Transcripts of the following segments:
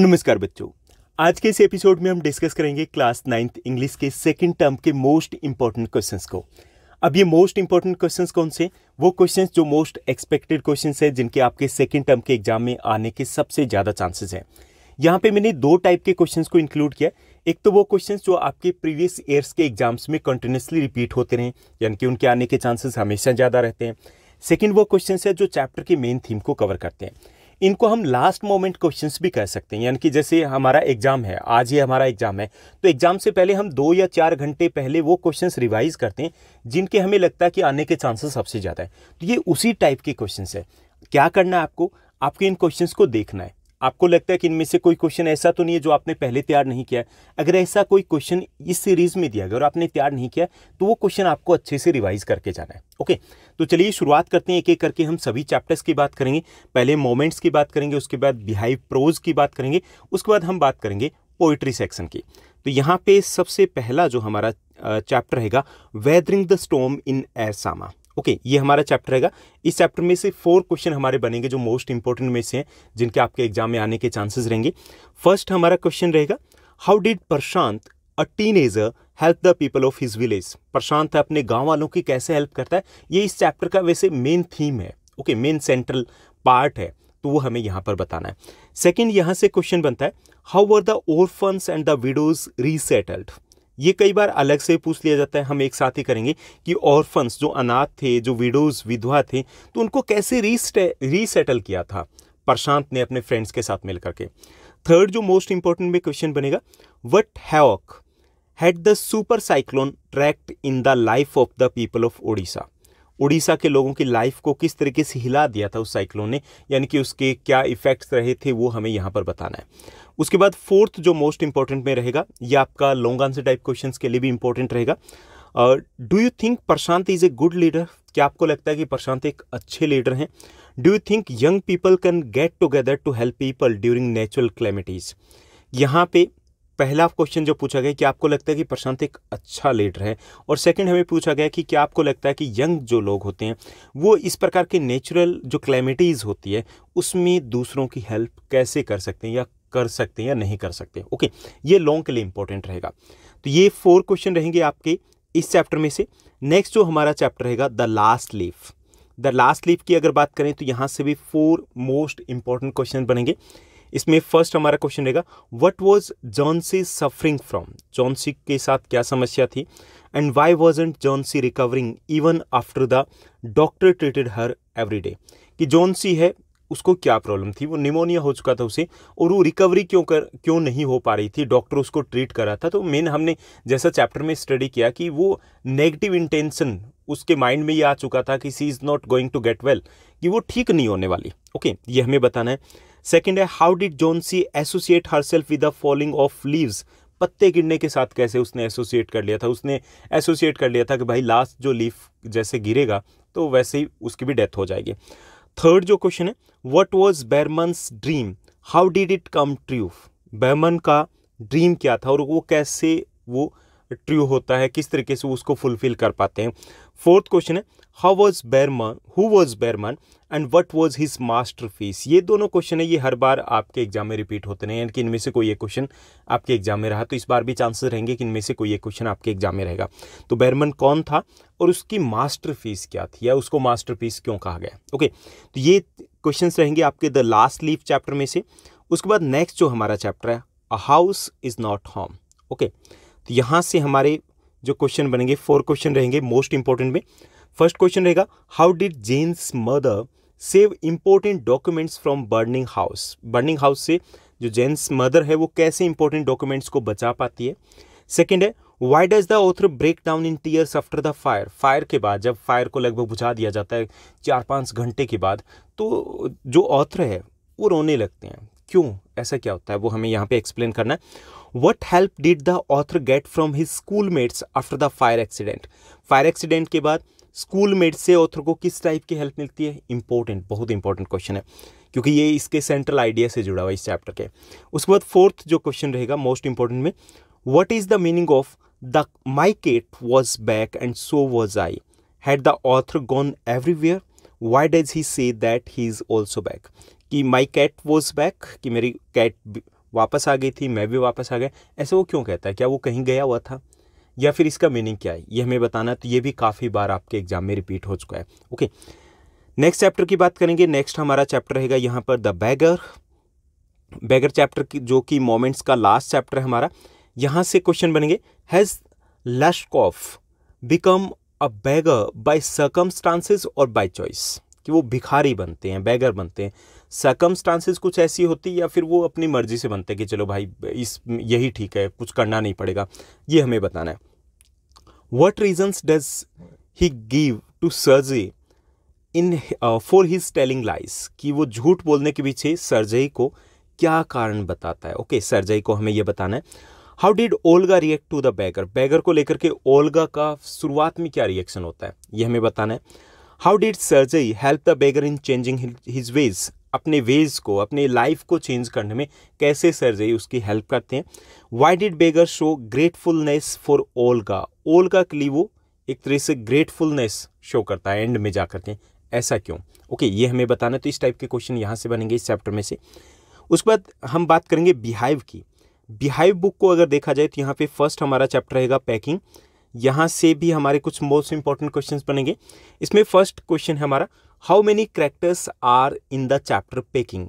नमस्कार बच्चों आज के इस एपिसोड में हम डिस्कस करेंगे क्लास नाइन्थ इंग्लिश के सेकंड टर्म के मोस्ट इंपॉर्टेंट क्वेश्चंस को अब ये मोस्ट इंपॉर्टेंट क्वेश्चंस कौन से वो क्वेश्चंस जो मोस्ट एक्सपेक्टेड क्वेश्चंस हैं जिनके आपके सेकंड टर्म के एग्जाम में आने के सबसे ज़्यादा चांसेस हैं यहाँ पे मैंने दो टाइप के क्वेश्चन को इंक्लूड किया एक तो वो क्वेश्चन जो आपके प्रीवियस ईयर्स के एग्जाम्स में कंटिन्यूसली रिपीट होते रहें यानी कि उनके आने के चांसेस हमेशा ज़्यादा रहते हैं सेकेंड वो क्वेश्चन है जो चैप्टर की मेन थीम को कवर करते हैं इनको हम लास्ट मोमेंट क्वेश्चंस भी कह सकते हैं यानी कि जैसे हमारा एग्जाम है आज ही हमारा एग्जाम है तो एग्जाम से पहले हम दो या चार घंटे पहले वो क्वेश्चंस रिवाइज करते हैं जिनके हमें लगता है कि आने के चांसेस सबसे ज़्यादा है तो ये उसी टाइप के क्वेश्चन है क्या करना है आपको आपके इन क्वेश्चन को देखना है आपको लगता है कि इनमें से कोई क्वेश्चन ऐसा तो नहीं है जो आपने पहले तैयार नहीं किया है अगर ऐसा कोई क्वेश्चन इस सीरीज में दिया गया और आपने तैयार नहीं किया तो वो क्वेश्चन आपको अच्छे से रिवाइज करके जाना है ओके तो चलिए शुरुआत करते हैं एक एक करके हम सभी चैप्टर्स की बात करेंगे पहले मोमेंट्स की बात करेंगे उसके बाद बिहाइव प्रोज की बात करेंगे उसके बाद हम बात करेंगे पोइट्री सेक्शन की तो यहाँ पे सबसे पहला जो हमारा चैप्टर रहेगा weathering the storm in Ersama okay ये हमारा चैप्टर रहेगा इस चैप्टर में से फोर क्वेश्चन हमारे बनेंगे जो मोस्ट इंपॉर्टेंट में से हैं जिनके आपके एग्जाम में आने के चांसेस रहेंगे फर्स्ट हमारा क्वेश्चन रहेगा how did Prashant a teen help the people of his village Prashant अपने गांव वालों की कैसे हेल्प करता है ये इस चैप्टर का वैसे मेन थीम है ओके मेन सेंट्रल पार्ट है तो वो हमें यहाँ पर बताना है सेकेंड यहाँ से क्वेश्चन बनता है how were the orphans and the widows resettled ये कई बार अलग से पूछ लिया जाता है हम एक साथ ही करेंगे कि ऑर्फन्स जो अनाथ थे जो विडोज विधवा थे तो उनको कैसे रीसेटल किया था प्रशांत ने अपने फ्रेंड्स के साथ मिलकर के थर्ड जो मोस्ट इंपॉर्टेंट में क्वेश्चन बनेगा what havoc had the super cyclone tracked in the life of the people of Odisha Orissa के लोगों की लाइफ को किस तरीके से हिला दिया था उस साइक्लोन ने यानी कि उसके क्या इफेक्ट्स रहे थे वो हमें यहाँ पर बताना है उसके बाद फोर्थ जो मोस्ट इंपॉर्टेंट में रहेगा ये आपका लॉन्ग आंसर टाइप क्वेश्चन के लिए भी इंपॉर्टेंट रहेगा do you think Prashant is a good leader क्या आपको लगता है कि प्रशांत एक अच्छे लीडर हैं do you think young people can get together to help people during natural calamities यहाँ पे पहला क्वेश्चन जो पूछा गया कि आपको लगता है कि प्रशांत एक अच्छा लीडर है और सेकंड हमें पूछा गया कि क्या आपको लगता है कि यंग जो लोग होते हैं वो इस प्रकार के नेचुरल जो क्लैमिटीज़ होती है उसमें दूसरों की हेल्प कैसे कर सकते हैं या कर सकते हैं या नहीं कर सकते ओके ये लॉन्ग के लिए इंपॉर्टेंट रहेगा तो ये फोर क्वेश्चन रहेंगे आपके इस चैप्टर में से नेक्स्ट जो हमारा चैप्टर रहेगा the last leaf the last leaf की अगर बात करें तो यहाँ से भी फोर मोस्ट इंपॉर्टेंट क्वेश्चन बनेंगे इसमें फर्स्ट हमारा क्वेश्चन रहेगा what was Johnsy suffering from Johnsy के साथ क्या समस्या थी and why wasn't Johnsy recovering even after the doctor treated her every day कि जॉनसी है उसको क्या प्रॉब्लम थी वो निमोनिया हो चुका था उसे और वो रिकवरी क्यों कर क्यों नहीं हो पा रही थी डॉक्टर उसको ट्रीट कर रहा था तो मेन हमने जैसा चैप्टर में स्टडी किया कि वो नेगेटिव इंटेंशन उसके माइंड में ये आ चुका था कि she is not going to get well कि वो ठीक नहीं होने वाली ओके okay, ये हमें बताना है सेकेंड है how did Johnsy associate herself with the falling of leaves पत्ते गिरने के साथ कैसे उसने एसोसिएट कर लिया था उसने एसोसिएट कर लिया था कि भाई लास्ट जो लीफ जैसे गिरेगा तो वैसे ही उसकी भी डेथ हो जाएगी थर्ड जो क्वेश्चन है what was Behrman's dream how did it come true Behrman का ड्रीम क्या था और वो कैसे वो ट्रू होता है किस तरीके से उसको फुलफिल कर पाते हैं फोर्थ क्वेश्चन है how was Behrman who was Behrman and what was his masterpiece ये दोनों क्वेश्चन है ये हर बार आपके एग्जाम में रिपीट होते हैं यानी कि इनमें से कोई एक क्वेश्चन आपके एग्जाम में रहा तो इस बार भी चांसेस रहेंगे कि इनमें से कोई एक क्वेश्चन आपके एग्जाम में रहेगा तो बैरमन कौन था और उसकी मास्टर फीस क्या थी या उसको मास्टर फीस क्यों कहा गया ओके तो ये क्वेश्चन रहेंगे आपके द लास्ट लीफ चैप्टर में से उसके बाद नेक्स्ट जो हमारा चैप्टर है a house is not home okay तो यहाँ से हमारे जो क्वेश्चन बनेंगे फोर क्वेश्चन रहेंगे मोस्ट इंपॉर्टेंट में फर्स्ट क्वेश्चन रहेगा how did Jane's mother save important documents from burning house burning house से जो जेन्स मदर है वो कैसे इंपॉर्टेंट डॉक्यूमेंट्स को बचा पाती है सेकेंड है why does the author break down in tears after the fire fire के बाद जब फायर को लगभग बुझा दिया जाता है चार पाँच घंटे के बाद तो जो ऑथर है वो रोने लगते हैं क्यों ऐसा क्या होता है वो हमें यहाँ पे एक्सप्लेन करना है what help did the author get from his schoolmates after the fire accident fire accident के बाद स्कूल मेट से ऑथर को किस टाइप की हेल्प मिलती है इंपॉर्टेंट बहुत इंपॉर्टेंट क्वेश्चन है क्योंकि ये इसके सेंट्रल आइडिया से जुड़ा हुआ इस चैप्टर के उसके बाद फोर्थ जो क्वेश्चन रहेगा मोस्ट इंपॉर्टेंट में what is the meaning of the my cat was back and so was I had the author gone everywhere why does he say that he is also back कि my cat was back कि मेरी cat वापस आ गई थी मैं भी वापस आ गया ऐसे वो क्यों कहता है क्या वो कहीं गया हुआ था या फिर इसका मीनिंग क्या है ये हमें बताना तो ये भी काफ़ी बार आपके एग्जाम में रिपीट हो चुका है ओके नेक्स्ट चैप्टर की बात करेंगे नेक्स्ट हमारा चैप्टर रहेगा यहाँ पर द बैगर बैगर चैप्टर की जो कि मोमेंट्स का लास्ट चैप्टर है हमारा यहाँ से क्वेश्चन बनेंगे has Lushkoff become a beggar by circumstances or by choice कि वो भिखारी बनते हैं बैगर बनते हैं सर्कमस्टांसेस कुछ ऐसी होती या फिर वो अपनी मर्जी से बनते हैं कि चलो भाई इस यही ठीक है कुछ करना नहीं पड़ेगा ये हमें बताना है what reasons does he give to Sergei in for his telling lies कि वो झूठ बोलने के पीछे सरजई को क्या कारण बताता है ओके okay, सरजई को हमें यह बताना है how did Olga react to the beggar beggar को लेकर के ओल्गा का शुरुआत में क्या रिएक्शन होता है यह हमें बताना है how did Sergei help the beggar in changing his ways अपने वेज को अपने लाइफ को चेंज करने में कैसे सरजई उसकी हेल्प करते हैं why did beggar show gratefulness for Olga Olga के लिए वो एक तरह से ग्रेटफुलनेस शो करता है एंड में जा करते हैं ऐसा क्यों ओके ये हमें बताना तो इस टाइप के क्वेश्चन यहाँ से बनेंगे इस चैप्टर में से उसके बाद हम बात करेंगे बिहाइव की बिहाइव बुक को अगर देखा जाए तो यहाँ पे फर्स्ट हमारा चैप्टर रहेगा पैकिंग यहाँ से भी हमारे कुछ मोस्ट इंपॉर्टेंट क्वेश्चंस बनेंगे इसमें फर्स्ट क्वेश्चन है हमारा how many characters are in the chapter packing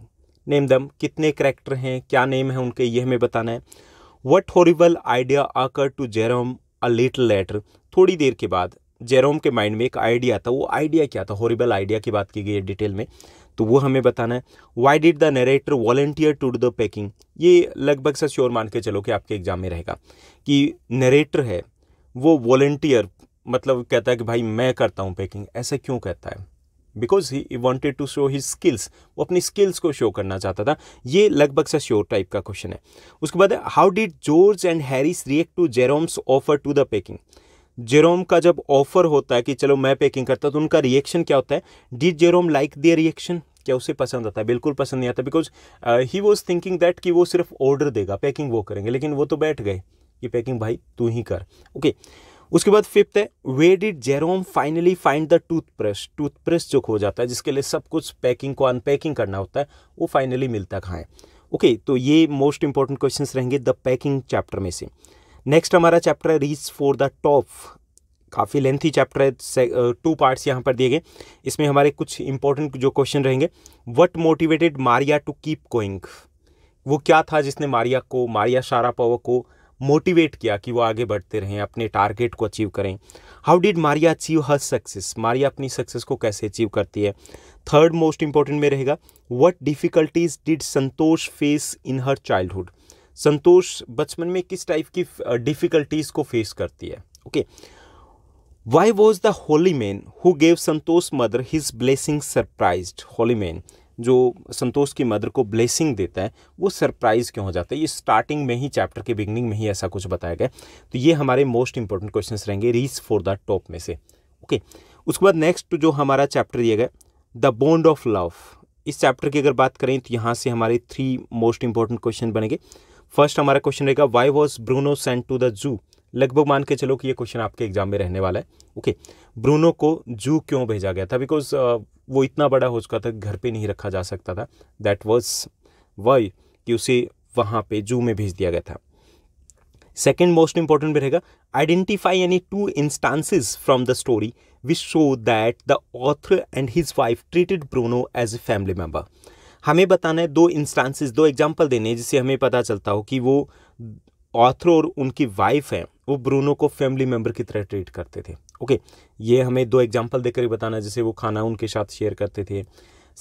name them कितने करेक्टर हैं क्या नेम है उनके ये हमें बताना है what horrible idea occur to Jerome a little later थोड़ी देर के बाद जेरोम के माइंड में एक आइडिया था वो आइडिया क्या था हॉरिबल आइडिया की बात की गई है डिटेल में तो वो हमें बताना है why did the narrator volunteer to do the packing ये लगभग सा श्योर मान के चलो कि आपके एग्जाम में रहेगा कि नरेटर है वो वॉलेंटियर मतलब कहता है कि भाई मैं करता हूँ पैकिंग ऐसा क्यों कहता है because he wanted to show his skills वो अपनी स्किल्स को शो करना चाहता था ये लगभग सा श्योर टाइप का क्वेश्चन है उसके बाद how did George and Harris react to Jerome's offer to the packing Jerome का जब ऑफर होता है कि चलो मैं पैकिंग करता हूँ तो उनका रिएक्शन क्या होता है did Jerome like their reaction क्या उसे पसंद आता है बिल्कुल पसंद नहीं आता because he was thinking that कि वो सिर्फ ऑर्डर देगा पैकिंग वो करेंगे लेकिन वो तो बैठ गए कि पैकिंग भाई तू ही कर ओके okay. उसके बाद फिफ्थ है where did Jerome finally find the toothbrush toothbrush जो खो जाता है जिसके लिए सब कुछ पैकिंग को अनपैकिंग करना होता है वो फाइनली मिलता कहाँ है ओके तो ये मोस्ट इंपॉर्टेंट क्वेश्चन रहेंगे द पैकिंग चैप्टर में से नेक्स्ट हमारा चैप्टर है रीच फॉर द टॉप काफ़ी लेंथी चैप्टर है टू पार्ट्स यहाँ पर दिए गए इसमें हमारे कुछ इंपॉर्टेंट जो क्वेश्चन रहेंगे what motivated Maria to keep going वो क्या था जिसने मारिया को मारिया शारापोवा को मोटिवेट किया कि वो आगे बढ़ते रहें अपने टारगेट को अचीव करें how did Maria achieve her success Maria अपनी सक्सेस को कैसे अचीव करती है थर्ड मोस्ट इंपॉर्टेंट में रहेगा what difficulties did Santosh face in her childhood Santosh बचपन में किस टाइप की डिफ़िकल्टीज़ को फेस करती है okay why was the holy man who gave Santosh mother his blessing surprise holy man जो संतोष की मदर को ब्लेसिंग देता है वो सरप्राइज़ क्यों हो जाता है ये स्टार्टिंग में ही चैप्टर के बिगनिंग में ही ऐसा कुछ बताया गया तो ये हमारे मोस्ट इंपॉर्टेंट क्वेश्चन रहेंगे रीच फॉर द टॉप में से ओके उसके बाद नेक्स्ट जो हमारा चैप्टर दिया गया द बॉन्ड ऑफ लव इस चैप्टर की अगर बात करें तो यहाँ से हमारे थ्री मोस्ट इंपॉर्टेंट क्वेश्चन बनेंगे फर्स्ट हमारा क्वेश्चन रहेगा why was Bruno sent to the zoo लगभग मान के चलो कि ये क्वेश्चन आपके एग्जाम में रहने वाला है ओके okay. ब्रूनो को जू क्यों भेजा गया था बिकॉज वो इतना बड़ा हो चुका था घर पे नहीं रखा जा सकता था दैट वॉज वाई कि उसे वहाँ पे जू में भेज दिया गया था सेकेंड मोस्ट इंपॉर्टेंट भी रहेगा आइडेंटिफाई यानी two instances from the story which show that the author and his wife treated Bruno as a family member हमें बताना है दो इंस्टांसिस दो एग्जाम्पल देने हैं जिससे हमें पता चलता हो कि वो ऑथर और उनकी वाइफ हैं वो ब्रूनो को फैमिली मेम्बर की तरह ट्रीट करते थे ओके ये हमें दो एग्जाम्पल देकर ही बताना जैसे वो खाना उनके साथ शेयर करते थे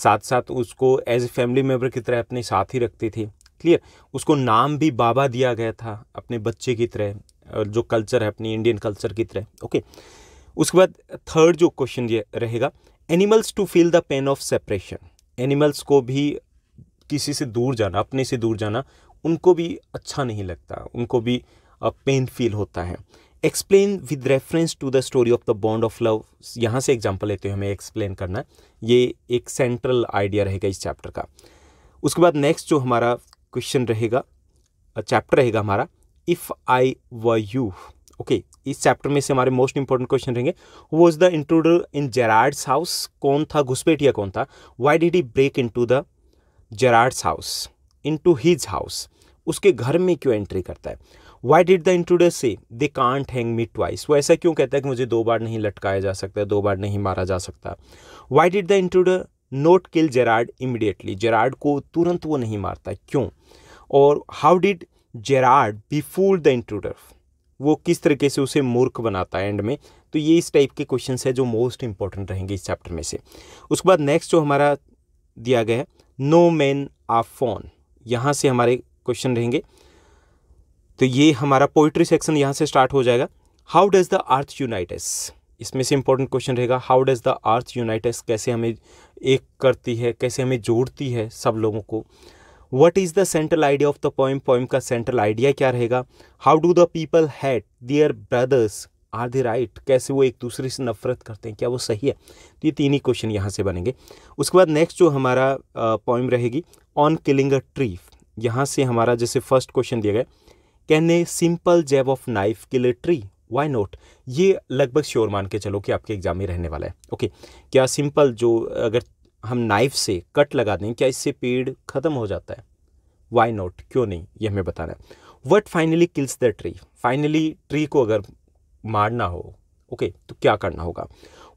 साथ साथ उसको एज ए फैमिली मेम्बर की तरह अपने साथ ही रखते थे क्लियर उसको नाम भी बाबा दिया गया था अपने बच्चे की तरह जो कल्चर है अपनी इंडियन कल्चर की तरह ओके उसके बाद थर्ड जो क्वेश्चन ये रहेगा animals too feel the pain of separation animals को भी किसी से दूर जाना अपने से दूर जाना उनको भी अच्छा नहीं लगता उनको भी पेन फील होता है explain with reference to the story of the bond of love यहाँ से एग्जाम्पल लेते हुए हमें एक्सप्लेन करना ये एक सेंट्रल आइडिया रहेगा इस चैप्टर का उसके बाद नेक्स्ट जो हमारा क्वेश्चन रहेगा चैप्टर रहेगा हमारा इफ़ आई व यू ओके इस चैप्टर में से हमारे मोस्ट इंपॉर्टेंट क्वेश्चन रहेंगे who is the intruder in Gerrard's house कौन था घुसपेटिया कौन था why did he break into the Gerrard's house into his house उसके घर में क्यों एंट्री करता है why did the intruder say they can't hang me twice वो ऐसा क्यों कहता है कि मुझे दो बार नहीं लटकाया जा सकता दो बार नहीं मारा जा सकता why did the intruder not kill Gerrard immediately Gerrard को तुरंत वो नहीं मारता क्यों और how did Gerrard befool the intruder वो किस तरीके से उसे मूर्ख बनाता है एंड में तो ये इस टाइप के क्वेश्चन है जो मोस्ट इंपॉर्टेंट रहेंगे इस चैप्टर में से उसके बाद नेक्स्ट जो हमारा दिया गया है नो मैन आ फोन यहाँ से हमारे क्वेश्चन रहेंगे तो ये हमारा पोइट्री सेक्शन यहाँ से स्टार्ट हो जाएगा how does the earth unites इसमें से इम्पोर्टेंट क्वेश्चन रहेगा how does the earth unites कैसे हमें एक करती है कैसे हमें जोड़ती है सब लोगों को what is the central idea of the poem poem का सेंट्रल आइडिया क्या रहेगा how do the people hate their brothers are they right कैसे वो एक दूसरे से नफरत करते हैं क्या वो सही है तो ये तीन ही क्वेश्चन यहाँ से बनेंगे उसके बाद नेक्स्ट जो हमारा पोइम रहेगी ऑन किलिंग अ ट्री यहाँ से हमारा जैसे फर्स्ट क्वेश्चन दिया गया can a simple jab of knife kill a tree why not ये लगभग श्योर मान के चलो कि आपके एग्जाम में रहने वाला है ओके okay. क्या सिंपल जो अगर हम नाइफ से कट लगा दें क्या इससे पेड़ ख़त्म हो जाता है वाई नॉट क्यों नहीं ये हमें बताना है what finally kills the tree finally tree को अगर मारना हो ओके okay, तो क्या करना होगा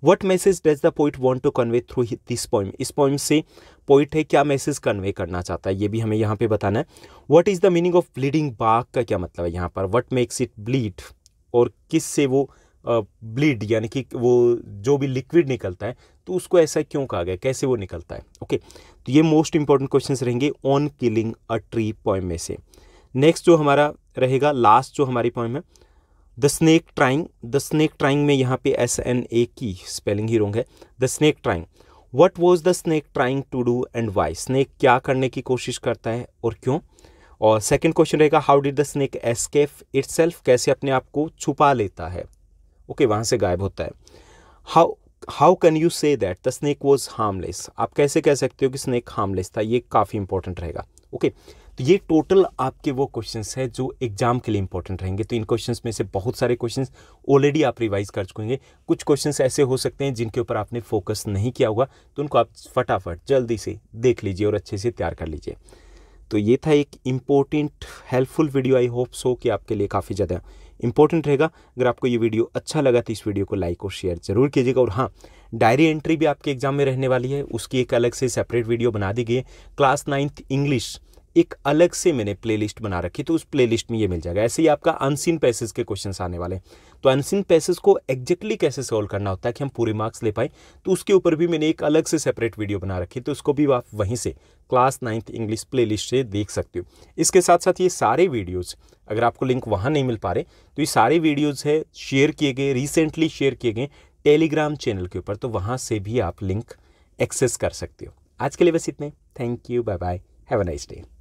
what message does the poet want to convey through this poem इस पोइम से पोइट है क्या मैसेज कन्वे करना चाहता है ये भी हमें यहाँ पे बताना है what is the meaning of bleeding bark का क्या मतलब है यहाँ पर वट मेक्स इट ब्लीड और किस से वो ब्लीड यानी कि वो जो भी लिक्विड निकलता है तो उसको ऐसा क्यों कहा गया कैसे वो निकलता है ओके तो ये मोस्ट इंपॉर्टेंट क्वेश्चन रहेंगे on killing a tree poem में से नेक्स्ट जो हमारा रहेगा लास्ट जो हमारी पॉइम है the snake trying the snake trying में यहाँ पे एस एन ए की स्पेलिंग ही रोंग है the snake trying what was the snake trying to do and why snake क्या करने की कोशिश करता है और क्यों और सेकेंड क्वेश्चन रहेगा how did the snake escape it कैसे अपने आप को छुपा लेता है ओके okay, वहाँ से गायब होता है how how can you say that the snake was harmless आप कैसे कह सकते हो कि स्नेक हार्मलेस था ये काफ़ी इंपॉर्टेंट रहेगा ओके okay. तो ये टोटल आपके वो क्वेश्चंस है जो एग्जाम के लिए इंपॉर्टेंट रहेंगे तो इन क्वेश्चंस में से बहुत सारे क्वेश्चंस ऑलरेडी आप रिवाइज कर चुकेंगे कुछ क्वेश्चंस ऐसे हो सकते हैं जिनके ऊपर आपने फोकस नहीं किया होगा तो उनको आप फटाफट जल्दी से देख लीजिए और अच्छे से तैयार कर लीजिए तो ये था एक important helpful video I hope so कि आपके लिए काफ़ी ज़्यादा इंपॉर्टेंट रहेगा अगर आपको ये वीडियो अच्छा लगा तो इस वीडियो को लाइक और शेयर जरूर कीजिएगा और हाँ डायरी एंट्री भी आपके एग्जाम में रहने वाली है उसकी एक अलग से सेपरेट वीडियो बना दी गई है क्लास नाइन्थ इंग्लिश एक अलग से मैंने प्लेलिस्ट बना रखी तो उस प्लेलिस्ट में ये मिल जाएगा ऐसे ही आपका अनसिन पैसेज के क्वेश्चन आने वाले हैं तो अनसिन पैसेज को एग्जैक्टली कैसे सॉल्व करना होता है कि हम पूरे मार्क्स ले पाए तो उसके ऊपर भी मैंने एक अलग से सेपरेट वीडियो बना रखी तो उसको भी आप वहीं से क्लास नाइन्थ इंग्लिश प्ले से देख सकते हो इसके साथ साथ ये सारे वीडियोज़ अगर आपको लिंक वहाँ नहीं मिल पा रहे तो ये सारे वीडियोज़ है शेयर किए गए रिसेंटली शेयर किए गए टेलीग्राम चैनल के ऊपर तो वहाँ से भी आप लिंक एक्सेस कर सकते हो आज के लिए बस इतने thank you bye bye have a nice day